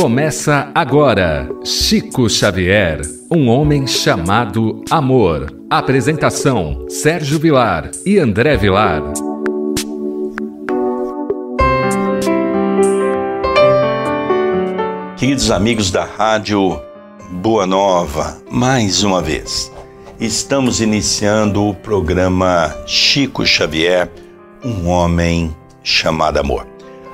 Começa agora. Chico Xavier, um homem chamado amor. Apresentação: Sérgio Vilar e André Vilar. Queridos amigos da rádio Boa Nova, mais uma vez, estamos iniciando o programa Chico Xavier, um homem chamado amor.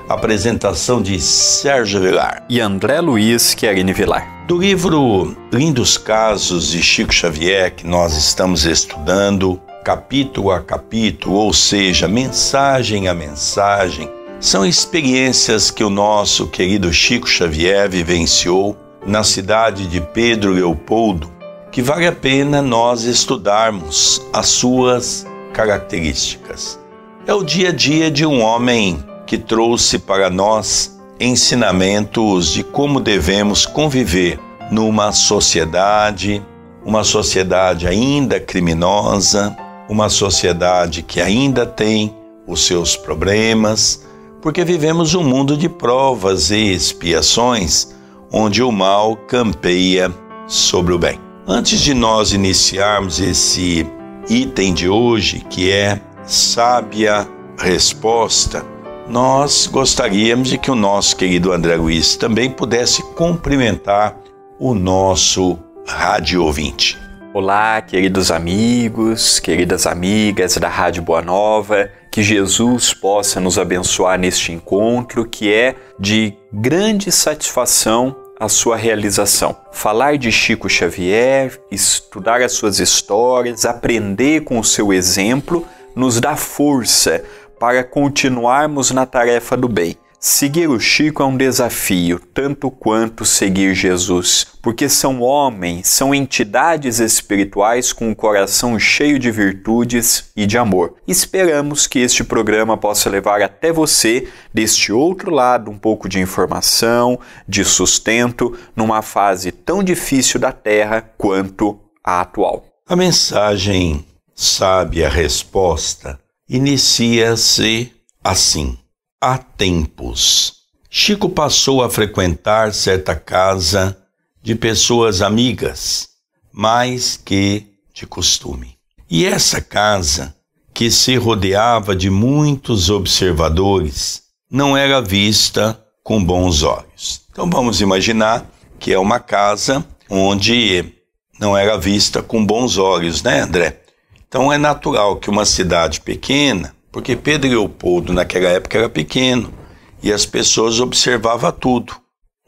Apresentação de Sérgio Vilar e André Luiz Querini Vilar. Do livro Lindos Casos de Chico Xavier, que nós estamos estudando capítulo a capítulo, ou seja, mensagem a mensagem, são experiências que o nosso querido Chico Xavier vivenciou na cidade de Pedro Leopoldo, que vale a pena nós estudarmos as suas características. É o dia a dia de um homem que trouxe para nós ensinamentos de como devemos conviver numa sociedade, uma sociedade ainda criminosa, uma sociedade que ainda tem os seus problemas, porque vivemos um mundo de provas e expiações onde o mal campeia sobre o bem. Antes de nós iniciarmos esse item de hoje, que é sábia resposta, nós gostaríamos de que o nosso querido André Luiz também pudesse cumprimentar o nosso rádio ouvinte. Olá, queridos amigos, queridas amigas da Rádio Boa Nova, que Jesus possa nos abençoar neste encontro que é de grande satisfação a sua realização. Falar de Chico Xavier, estudar as suas histórias, aprender com o seu exemplo, nos dá força para continuarmos na tarefa do bem. Seguir o Chico é um desafio, tanto quanto seguir Jesus, porque são homens, são entidades espirituais com o um coração cheio de virtudes e de amor. Esperamos que este programa possa levar até você, deste outro lado, um pouco de informação, de sustento, numa fase tão difícil da Terra quanto a atual. A mensagem sabe a resposta inicia-se assim. Há tempos, Chico passou a frequentar certa casa de pessoas amigas, mais que de costume. E essa casa, que se rodeava de muitos observadores, não era vista com bons olhos. Então vamos imaginar que é uma casa onde não era vista com bons olhos, né, André? Então é natural que uma cidade pequena, porque Pedro Leopoldo naquela época era pequeno e as pessoas observavam tudo.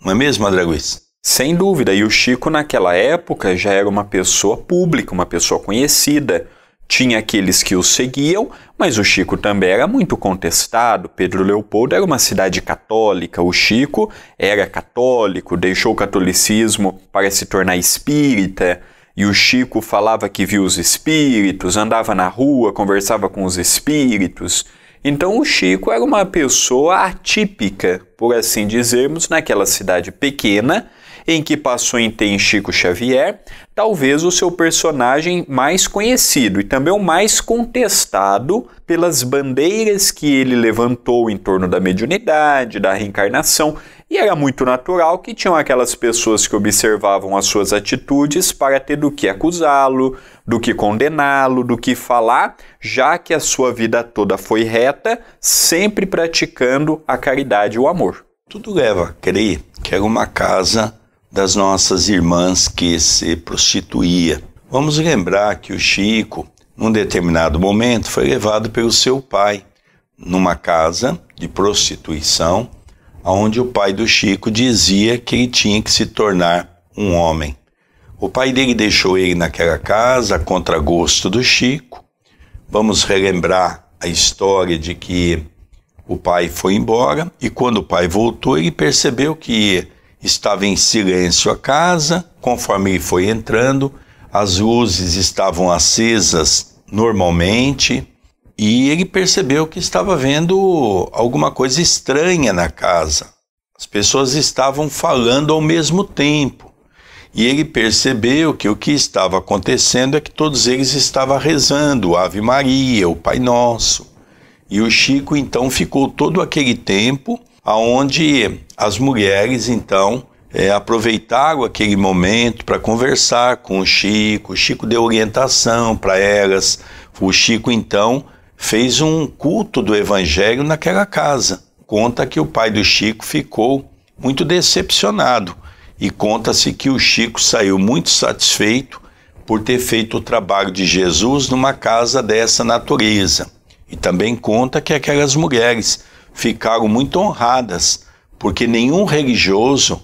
Não é mesmo, Madraguiz? Sem dúvida, e o Chico naquela época já era uma pessoa pública, uma pessoa conhecida. Tinha aqueles que o seguiam, mas o Chico também era muito contestado. Pedro Leopoldo era uma cidade católica, o Chico era católico, deixou o catolicismo para se tornar espírita. E o Chico falava que viu os espíritos, andava na rua, conversava com os espíritos. Então o Chico era uma pessoa atípica, por assim dizermos, naquela cidade pequena em que passou em tem Chico Xavier, talvez o seu personagem mais conhecido e também o mais contestado pelas bandeiras que ele levantou em torno da mediunidade, da reencarnação e era muito natural que tinham aquelas pessoas que observavam as suas atitudes para ter do que acusá-lo, do que condená-lo, do que falar, já que a sua vida toda foi reta, sempre praticando a caridade e o amor. Tudo leva a crer que era uma casa das nossas irmãs que se prostituía. Vamos lembrar que o Chico, num determinado momento, foi levado pelo seu pai numa casa de prostituição onde o pai do Chico dizia que ele tinha que se tornar um homem. O pai dele deixou ele naquela casa a contragosto do Chico. Vamos relembrar a história de que o pai foi embora e quando o pai voltou, ele percebeu que estava em silêncio a casa. Conforme ele foi entrando, as luzes estavam acesas normalmente, e ele percebeu que estava vendo alguma coisa estranha na casa. As pessoas estavam falando ao mesmo tempo. E ele percebeu que o que estava acontecendo é que todos eles estavam rezando o Ave Maria, o Pai Nosso. E o Chico então ficou todo aquele tempo aonde as mulheres então é, aproveitaram aquele momento para conversar com o Chico. O Chico deu orientação para elas. O Chico então fez um culto do evangelho naquela casa. Conta que o pai do Chico ficou muito decepcionado e conta-se que o Chico saiu muito satisfeito por ter feito o trabalho de Jesus numa casa dessa natureza. E também conta que aquelas mulheres ficaram muito honradas, porque nenhum religioso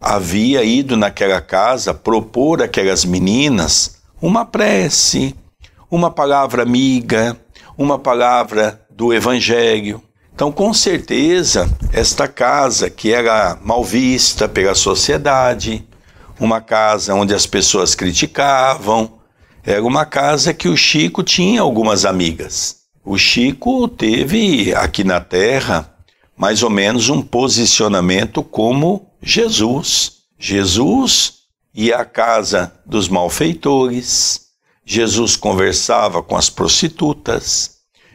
havia ido naquela casa propor àquelas meninas uma prece, uma palavra amiga, uma palavra do Evangelho. Então, com certeza, esta casa que era mal vista pela sociedade, uma casa onde as pessoas criticavam, era uma casa que o Chico tinha algumas amigas. O Chico teve aqui na Terra mais ou menos um posicionamento como Jesus. Jesus ia à casa dos malfeitores, Jesus conversava com as prostitutas,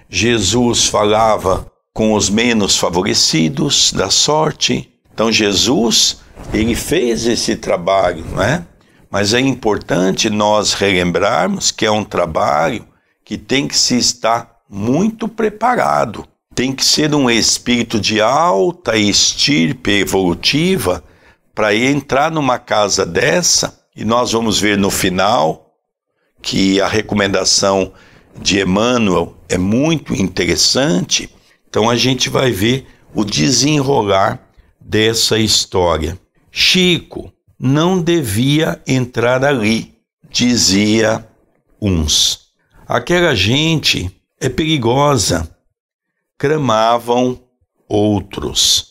Jesus falava com os menos favorecidos da sorte. Então Jesus, ele fez esse trabalho, né? Mas é importante nós relembrarmos que é um trabalho que tem que se estar muito preparado. Tem que ser um espírito de alta estirpe evolutiva para entrar numa casa dessa, e nós vamos ver no final que a recomendação de Emmanuel é muito interessante, então a gente vai ver o desenrolar dessa história. Chico não devia entrar ali, dizia uns. Aquela gente é perigosa, cramavam outros.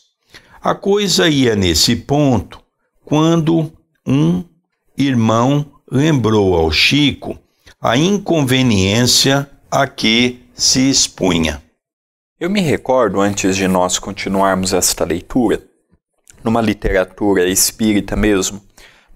A coisa ia nesse ponto quando um irmão lembrou ao Chico a inconveniência a que se expunha. Eu me recordo, antes de nós continuarmos esta leitura, numa literatura espírita mesmo,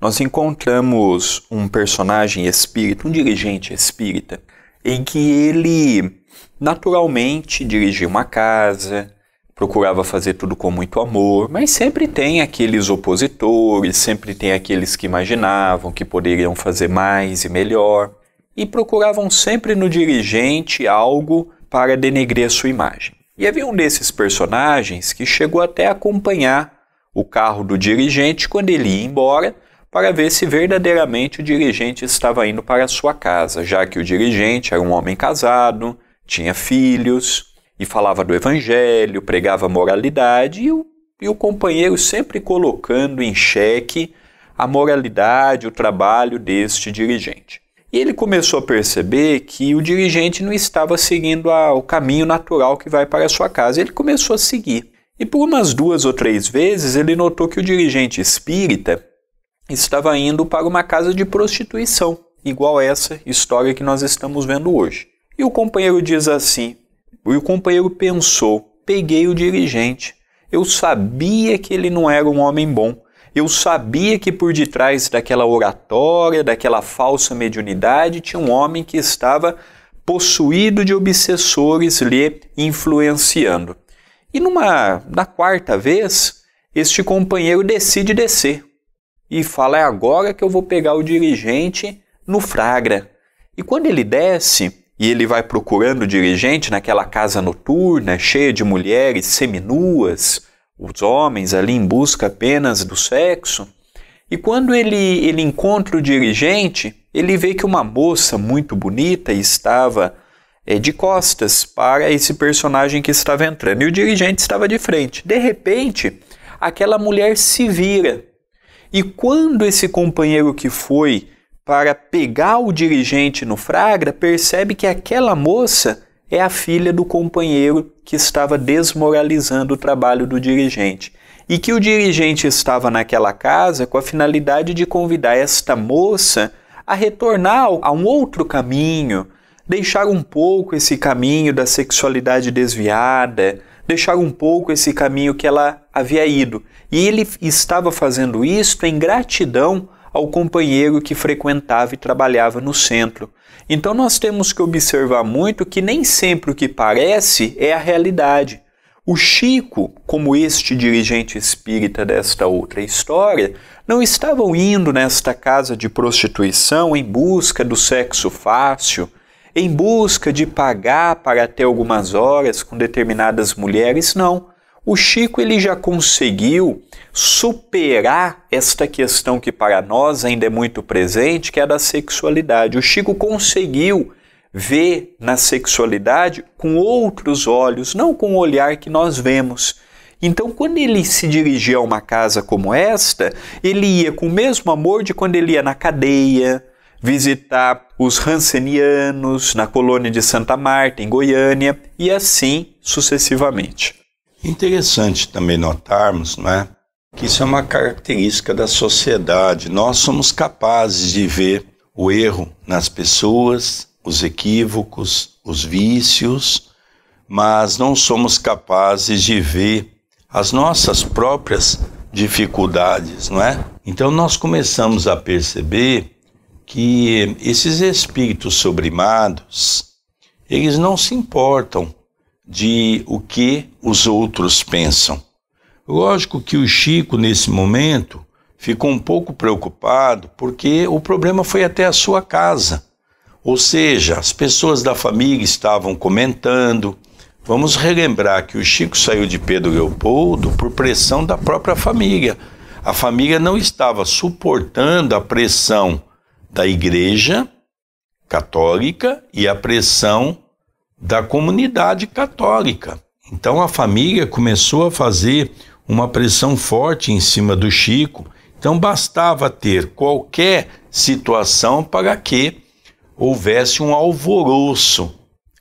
nós encontramos um personagem espírita, um dirigente espírita, em que ele naturalmente dirigia uma casa, procurava fazer tudo com muito amor, mas sempre tem aqueles opositores, sempre tem aqueles que imaginavam que poderiam fazer mais e melhor e procuravam sempre no dirigente algo para denegrir a sua imagem. E havia um desses personagens que chegou até a acompanhar o carro do dirigente quando ele ia embora para ver se verdadeiramente o dirigente estava indo para sua casa, já que o dirigente era um homem casado, tinha filhos e falava do evangelho, pregava moralidade e o, e o companheiro sempre colocando em xeque a moralidade, o trabalho deste dirigente. E ele começou a perceber que o dirigente não estava seguindo a, o caminho natural que vai para a sua casa. Ele começou a seguir. E por umas duas ou três vezes ele notou que o dirigente espírita estava indo para uma casa de prostituição, igual essa história que nós estamos vendo hoje. E o companheiro diz assim: e o companheiro pensou, peguei o dirigente. Eu sabia que ele não era um homem bom, eu sabia que por detrás daquela oratória, daquela falsa mediunidade, tinha um homem que estava possuído de obsessores lhe influenciando. E numa na quarta vez, este companheiro decide descer e fala: "É agora que eu vou pegar o dirigente no fragra". E quando ele desce, e ele vai procurando o dirigente naquela casa noturna, cheia de mulheres seminuas, os homens ali em busca apenas do sexo. E quando ele, ele encontra o dirigente, ele vê que uma moça muito bonita estava é, de costas para esse personagem que estava entrando. E o dirigente estava de frente. De repente, aquela mulher se vira. E quando esse companheiro que foi para pegar o dirigente no Fragra percebe que aquela moça é a filha do companheiro que estava desmoralizando o trabalho do dirigente e que o dirigente estava naquela casa com a finalidade de convidar esta moça a retornar a um outro caminho, deixar um pouco esse caminho da sexualidade desviada, deixar um pouco esse caminho que ela havia ido. E ele estava fazendo isso em gratidão ao companheiro que frequentava e trabalhava no centro. Então nós temos que observar muito que nem sempre o que parece é a realidade. O Chico, como este dirigente espírita desta outra história, não estavam indo nesta casa de prostituição em busca do sexo fácil, em busca de pagar para até algumas horas com determinadas mulheres, não. O Chico ele já conseguiu superar esta questão que para nós ainda é muito presente, que é da sexualidade. O Chico conseguiu ver na sexualidade com outros olhos, não com o olhar que nós vemos. Então, quando ele se dirigia a uma casa como esta, ele ia com o mesmo amor de quando ele ia na cadeia, visitar os Hansenianos na colônia de Santa Marta, em Goiânia, e assim sucessivamente. Interessante também notarmos, não é? Que isso é uma característica da sociedade. Nós somos capazes de ver o erro nas pessoas, os equívocos, os vícios, mas não somos capazes de ver as nossas próprias dificuldades, não é? Então nós começamos a perceber que esses espíritos sobrimados, eles não se importam de o que os outros pensam. Lógico que o Chico, nesse momento, ficou um pouco preocupado porque o problema foi até a sua casa. Ou seja, as pessoas da família estavam comentando. Vamos relembrar que o Chico saiu de Pedro Leopoldo por pressão da própria família. A família não estava suportando a pressão da Igreja Católica e a pressão da comunidade católica. Então a família começou a fazer uma pressão forte em cima do Chico. Então bastava ter qualquer situação para que houvesse um alvoroço.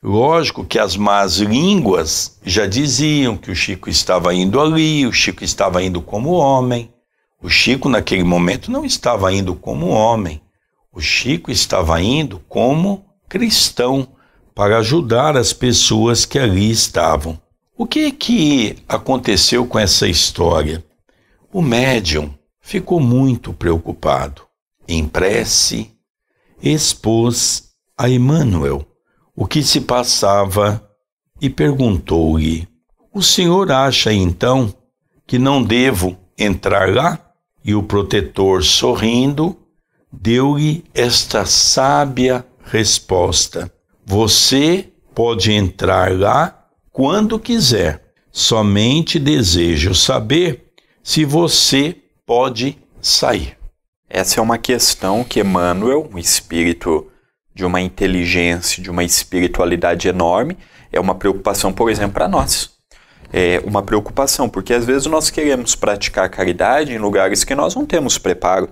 Lógico que as más línguas já diziam que o Chico estava indo ali, o Chico estava indo como homem. O Chico, naquele momento, não estava indo como homem. O Chico estava indo como cristão para ajudar as pessoas que ali estavam. O que que aconteceu com essa história? O médium ficou muito preocupado. Em prece, expôs a Emmanuel o que se passava e perguntou-lhe: O senhor acha então que não devo entrar lá? E o protetor, sorrindo, deu-lhe esta sábia resposta: você pode entrar lá quando quiser. Somente desejo saber se você pode sair. Essa é uma questão que Emmanuel, um espírito de uma inteligência, de uma espiritualidade enorme, é uma preocupação, por exemplo, para nós. É uma preocupação, porque às vezes nós queremos praticar caridade em lugares que nós não temos preparo.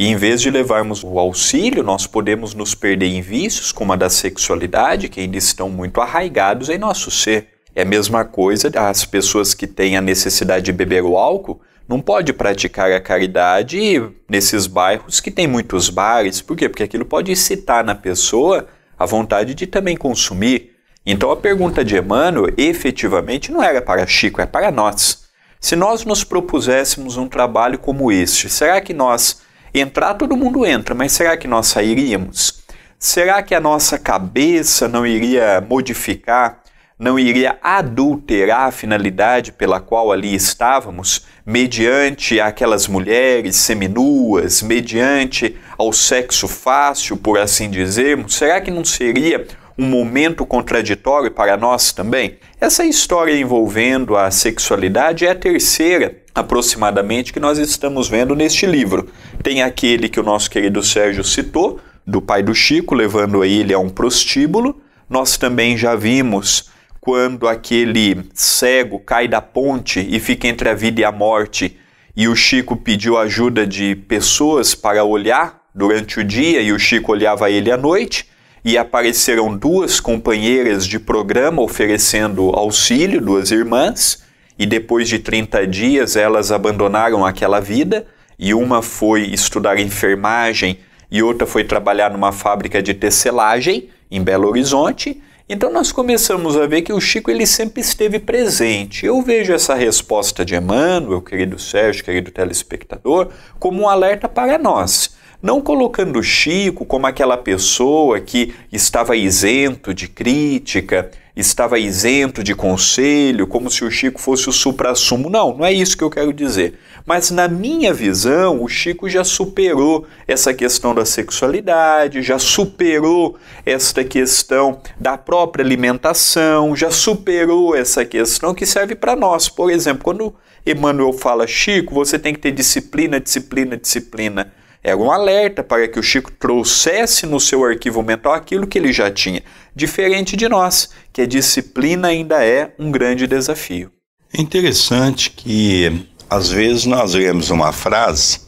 E em vez de levarmos o auxílio, nós podemos nos perder em vícios, como a da sexualidade, que ainda estão muito arraigados em nosso ser. É a mesma coisa as pessoas que têm a necessidade de beber o álcool, não pode praticar a caridade nesses bairros que tem muitos bares. Por quê? Porque aquilo pode incitar na pessoa a vontade de também consumir. Então a pergunta de Emmanuel efetivamente não era para Chico, é para nós. Se nós nos propuséssemos um trabalho como este, será que nós Entrar todo mundo entra, mas será que nós sairíamos? Será que a nossa cabeça não iria modificar, não iria adulterar a finalidade pela qual ali estávamos, mediante aquelas mulheres seminuas, mediante ao sexo fácil, por assim dizermos? Será que não seria um momento contraditório para nós também? Essa história envolvendo a sexualidade é a terceira, aproximadamente, que nós estamos vendo neste livro. Tem aquele que o nosso querido Sérgio citou, do pai do Chico, levando ele a um prostíbulo. Nós também já vimos quando aquele cego cai da ponte e fica entre a vida e a morte, e o Chico pediu ajuda de pessoas para olhar durante o dia e o Chico olhava ele à noite e apareceram duas companheiras de programa oferecendo auxílio, duas irmãs, e depois de 30 dias elas abandonaram aquela vida, e uma foi estudar enfermagem e outra foi trabalhar numa fábrica de tecelagem em Belo Horizonte. Então nós começamos a ver que o Chico ele sempre esteve presente. Eu vejo essa resposta de Emmanuel, querido Sérgio, querido telespectador, como um alerta para nós não colocando Chico como aquela pessoa que estava isento de crítica, estava isento de conselho, como se o Chico fosse o supra-sumo. Não, não é isso que eu quero dizer. Mas na minha visão, o Chico já superou essa questão da sexualidade, já superou esta questão da própria alimentação, já superou essa questão que serve para nós. Por exemplo, quando Emmanuel fala, Chico, você tem que ter disciplina, disciplina, disciplina. Era um alerta para que o Chico trouxesse no seu arquivo mental aquilo que ele já tinha, diferente de nós, que a disciplina ainda é um grande desafio. É interessante que às vezes nós lemos uma frase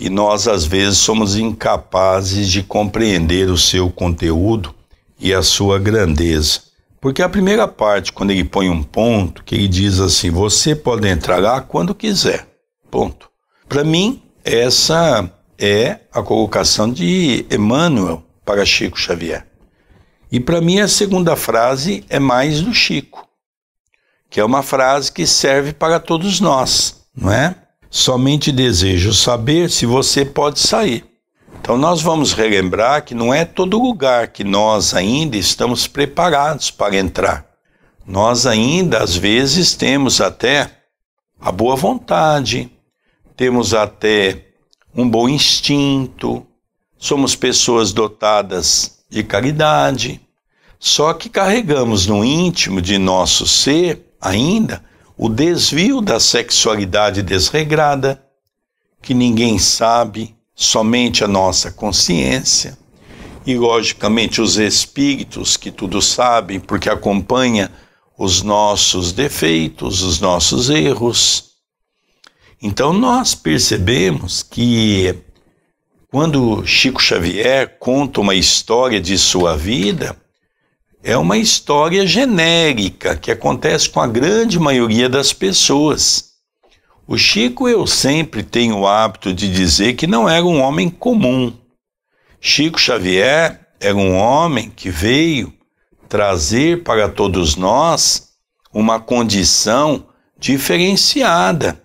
e nós às vezes somos incapazes de compreender o seu conteúdo e a sua grandeza. Porque a primeira parte, quando ele põe um ponto, que ele diz assim: você pode entrar lá quando quiser. Ponto. Para mim, essa é a colocação de Emmanuel para Chico Xavier. E para mim a segunda frase é mais do Chico, que é uma frase que serve para todos nós, não é? Somente desejo saber se você pode sair. Então nós vamos relembrar que não é todo lugar que nós ainda estamos preparados para entrar. Nós ainda às vezes temos até a boa vontade, temos até um bom instinto, somos pessoas dotadas de caridade, só que carregamos no íntimo de nosso ser ainda o desvio da sexualidade desregrada, que ninguém sabe, somente a nossa consciência. E, logicamente, os espíritos que tudo sabem, porque acompanha os nossos defeitos, os nossos erros então nós percebemos que quando Chico Xavier conta uma história de sua vida, é uma história genérica que acontece com a grande maioria das pessoas. O Chico, eu sempre tenho o hábito de dizer que não era um homem comum. Chico Xavier era um homem que veio trazer para todos nós uma condição diferenciada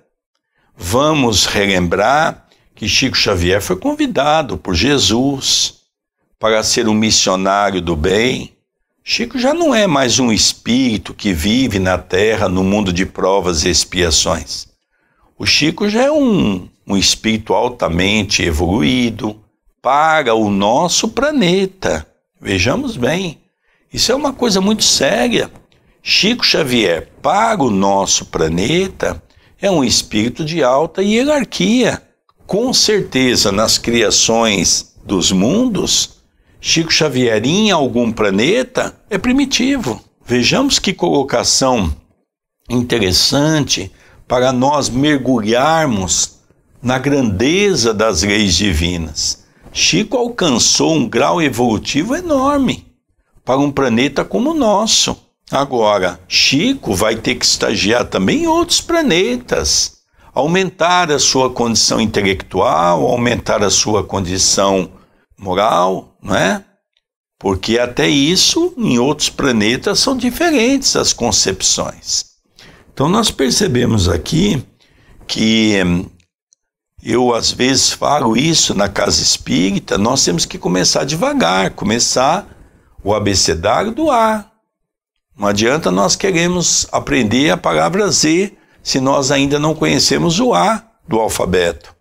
Vamos relembrar que Chico Xavier foi convidado por Jesus para ser um missionário do bem. Chico já não é mais um espírito que vive na terra no mundo de provas e expiações. O Chico já é um, um espírito altamente evoluído para o nosso planeta. Vejamos bem, isso é uma coisa muito séria. Chico Xavier, para o nosso planeta, é um espírito de alta hierarquia. Com certeza, nas criações dos mundos, Chico Xavier em algum planeta é primitivo. Vejamos que colocação interessante para nós mergulharmos na grandeza das leis divinas. Chico alcançou um grau evolutivo enorme para um planeta como o nosso. Agora, Chico vai ter que estagiar também em outros planetas, aumentar a sua condição intelectual, aumentar a sua condição moral, não é? Porque até isso, em outros planetas, são diferentes as concepções. Então, nós percebemos aqui que hum, eu às vezes falo isso na casa espírita, nós temos que começar devagar, começar o abecedário do ar. Não adianta nós queremos aprender a palavra Z se nós ainda não conhecemos o A do alfabeto.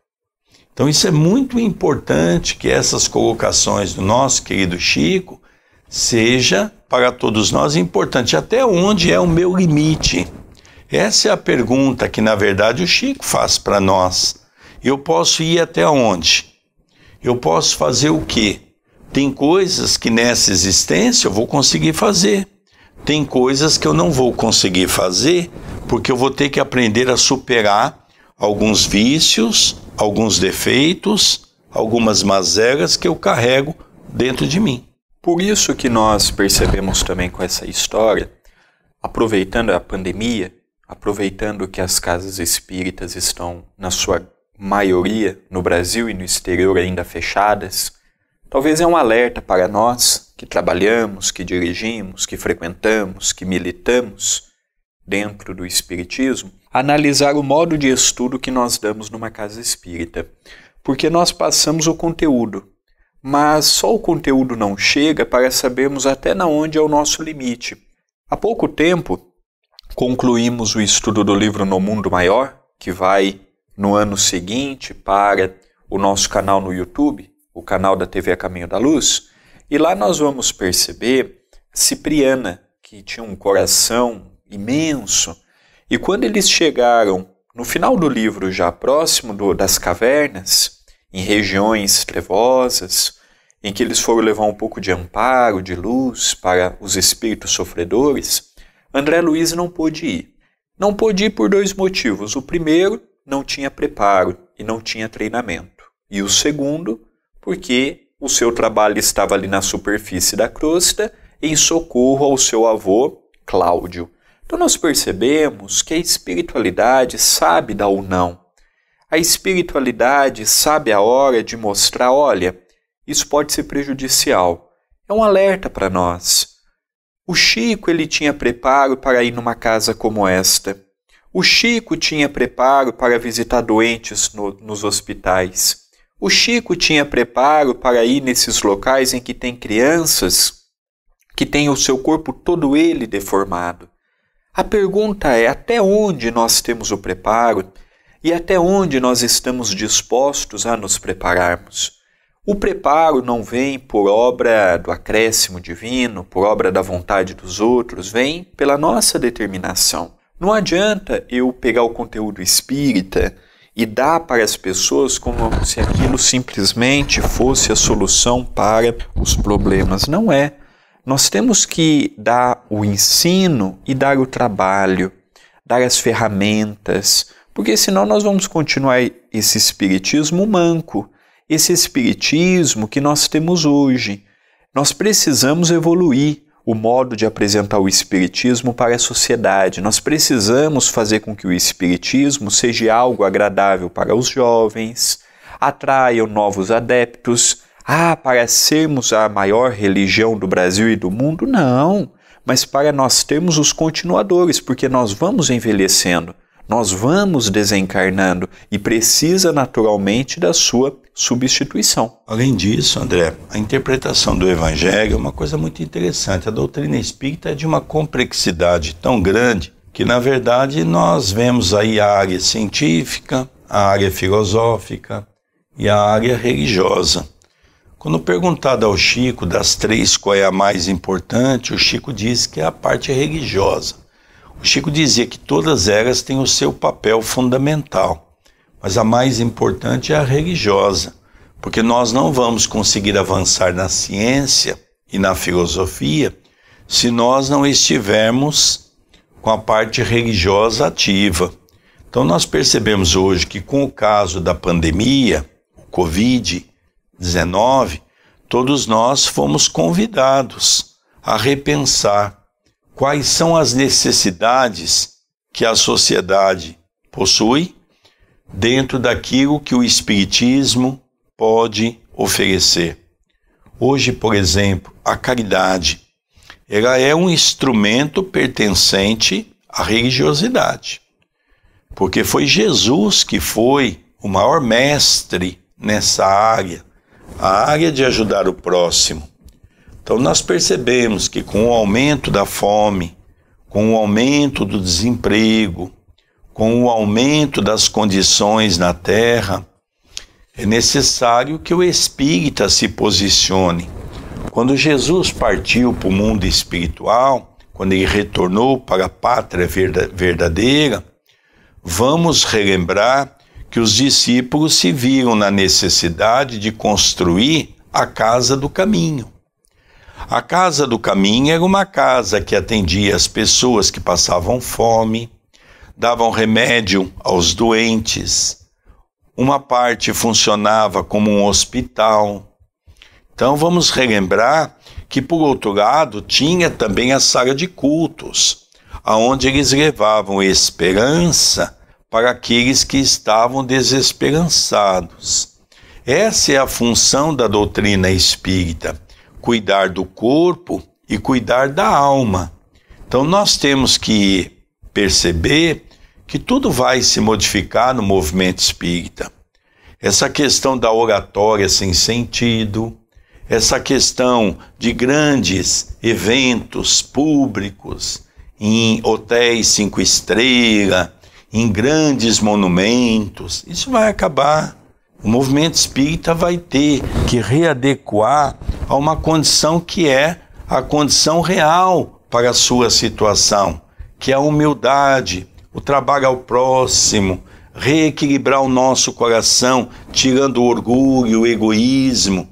Então isso é muito importante que essas colocações do nosso querido Chico seja para todos nós importante até onde é o meu limite. Essa é a pergunta que na verdade o Chico faz para nós. Eu posso ir até onde? Eu posso fazer o quê? Tem coisas que nessa existência eu vou conseguir fazer tem coisas que eu não vou conseguir fazer porque eu vou ter que aprender a superar alguns vícios, alguns defeitos, algumas mazelas que eu carrego dentro de mim. Por isso que nós percebemos também com essa história, aproveitando a pandemia, aproveitando que as casas espíritas estão na sua maioria no Brasil e no exterior ainda fechadas, Talvez é um alerta para nós que trabalhamos, que dirigimos, que frequentamos, que militamos dentro do Espiritismo, analisar o modo de estudo que nós damos numa casa espírita. Porque nós passamos o conteúdo, mas só o conteúdo não chega para sabermos até na onde é o nosso limite. Há pouco tempo, concluímos o estudo do livro No Mundo Maior, que vai no ano seguinte para o nosso canal no YouTube, o canal da TV A Caminho da Luz, e lá nós vamos perceber Cipriana, que tinha um coração imenso, e quando eles chegaram no final do livro, já próximo do, das cavernas, em regiões trevosas, em que eles foram levar um pouco de amparo, de luz para os espíritos sofredores, André Luiz não pôde ir. Não pôde ir por dois motivos. O primeiro, não tinha preparo e não tinha treinamento. E o segundo, porque o seu trabalho estava ali na superfície da crosta em socorro ao seu avô Cláudio. Então nós percebemos que a espiritualidade sabe da ou não. A espiritualidade sabe a hora de mostrar, olha, isso pode ser prejudicial. É um alerta para nós. O Chico ele tinha preparo para ir numa casa como esta. O Chico tinha preparo para visitar doentes no, nos hospitais. O Chico tinha preparo para ir nesses locais em que tem crianças que têm o seu corpo todo ele deformado. A pergunta é até onde nós temos o preparo e até onde nós estamos dispostos a nos prepararmos. O preparo não vem por obra do acréscimo divino, por obra da vontade dos outros, vem pela nossa determinação. Não adianta eu pegar o conteúdo espírita e dá para as pessoas como se aquilo simplesmente fosse a solução para os problemas. Não é. Nós temos que dar o ensino e dar o trabalho, dar as ferramentas, porque senão nós vamos continuar esse espiritismo manco, esse espiritismo que nós temos hoje. Nós precisamos evoluir, o modo de apresentar o Espiritismo para a sociedade. Nós precisamos fazer com que o Espiritismo seja algo agradável para os jovens, atraiam novos adeptos. Ah, para sermos a maior religião do Brasil e do mundo? Não, mas para nós termos os continuadores, porque nós vamos envelhecendo, nós vamos desencarnando e precisa naturalmente da sua substituição. Além disso, André, a interpretação do Evangelho é uma coisa muito interessante. A doutrina espírita é de uma complexidade tão grande que, na verdade, nós vemos aí a área científica, a área filosófica e a área religiosa. Quando perguntado ao Chico das três qual é a mais importante, o Chico diz que é a parte religiosa. O Chico dizia que todas elas têm o seu papel fundamental mas a mais importante é a religiosa, porque nós não vamos conseguir avançar na ciência e na filosofia se nós não estivermos com a parte religiosa ativa. Então, nós percebemos hoje que, com o caso da pandemia, o Covid-19, todos nós fomos convidados a repensar quais são as necessidades que a sociedade possui dentro daquilo que o Espiritismo pode oferecer. Hoje, por exemplo, a caridade, ela é um instrumento pertencente à religiosidade, porque foi Jesus que foi o maior mestre nessa área, a área de ajudar o próximo. Então, nós percebemos que com o aumento da fome, com o aumento do desemprego, com o aumento das condições na Terra, é necessário que o espírita se posicione. Quando Jesus partiu para o mundo espiritual, quando ele retornou para a pátria verdadeira, vamos relembrar que os discípulos se viram na necessidade de construir a casa do caminho. A casa do caminho era uma casa que atendia as pessoas que passavam fome, davam remédio aos doentes, uma parte funcionava como um hospital. Então vamos relembrar que, por outro lado, tinha também a sala de cultos, aonde eles levavam esperança para aqueles que estavam desesperançados. Essa é a função da doutrina espírita: cuidar do corpo e cuidar da alma. Então nós temos que perceber que tudo vai se modificar no movimento espírita. Essa questão da oratória sem sentido, essa questão de grandes eventos públicos em hotéis cinco estrelas, em grandes monumentos, isso vai acabar. O movimento espírita vai ter que readequar a uma condição que é a condição real para a sua situação, que é a humildade, o trabalho ao é próximo, reequilibrar o nosso coração, tirando o orgulho, o egoísmo.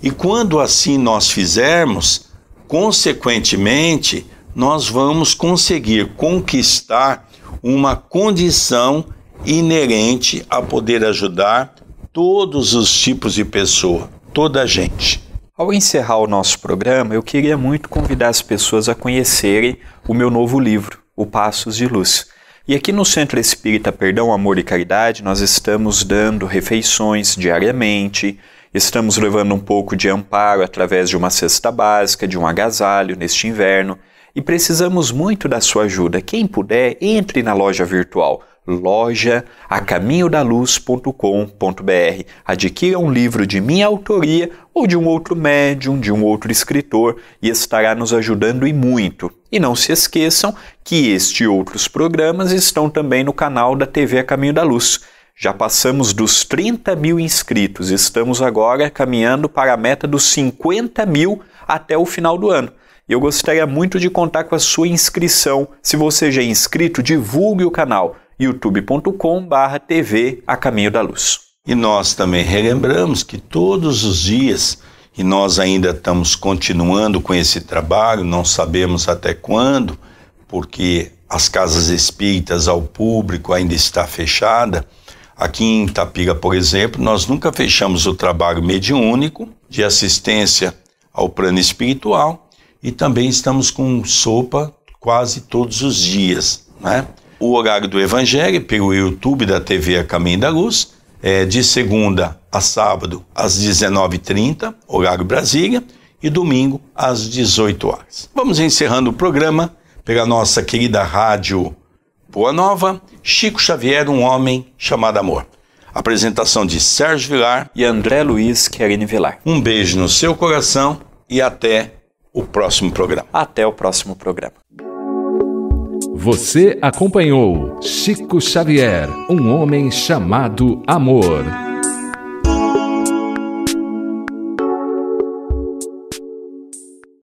E quando assim nós fizermos, consequentemente, nós vamos conseguir conquistar uma condição inerente a poder ajudar todos os tipos de pessoa, toda a gente. Ao encerrar o nosso programa, eu queria muito convidar as pessoas a conhecerem o meu novo livro, O Passos de Luz. E aqui no Centro Espírita Perdão, Amor e Caridade, nós estamos dando refeições diariamente, estamos levando um pouco de amparo através de uma cesta básica, de um agasalho neste inverno, e precisamos muito da sua ajuda. Quem puder, entre na loja virtual lojaacaminhodaluz.com.br. Adquira um livro de minha autoria ou de um outro médium, de um outro escritor, e estará nos ajudando e muito. E não se esqueçam que este e outros programas estão também no canal da TV Caminho da Luz. Já passamos dos 30 mil inscritos, estamos agora caminhando para a meta dos 50 mil até o final do ano. Eu gostaria muito de contar com a sua inscrição. Se você já é inscrito, divulgue o canal youtube.com/tv a caminho da luz. E nós também relembramos que todos os dias, e nós ainda estamos continuando com esse trabalho, não sabemos até quando, porque as casas espíritas ao público ainda está fechada. Aqui em Itapira, por exemplo, nós nunca fechamos o trabalho mediúnico de assistência ao plano espiritual e também estamos com sopa quase todos os dias, né? O horário do Evangelho pelo YouTube da TV A Caminho da Luz é, de segunda a sábado às 19h30, horário Brasília, e domingo às 18 horas. Vamos encerrando o programa pela nossa querida rádio Boa Nova, Chico Xavier, um homem chamado amor. Apresentação de Sérgio Vilar e André Luiz Querine Vilar. Um beijo no seu coração e até o próximo programa. Até o próximo programa. Você acompanhou Chico Xavier, um homem chamado amor.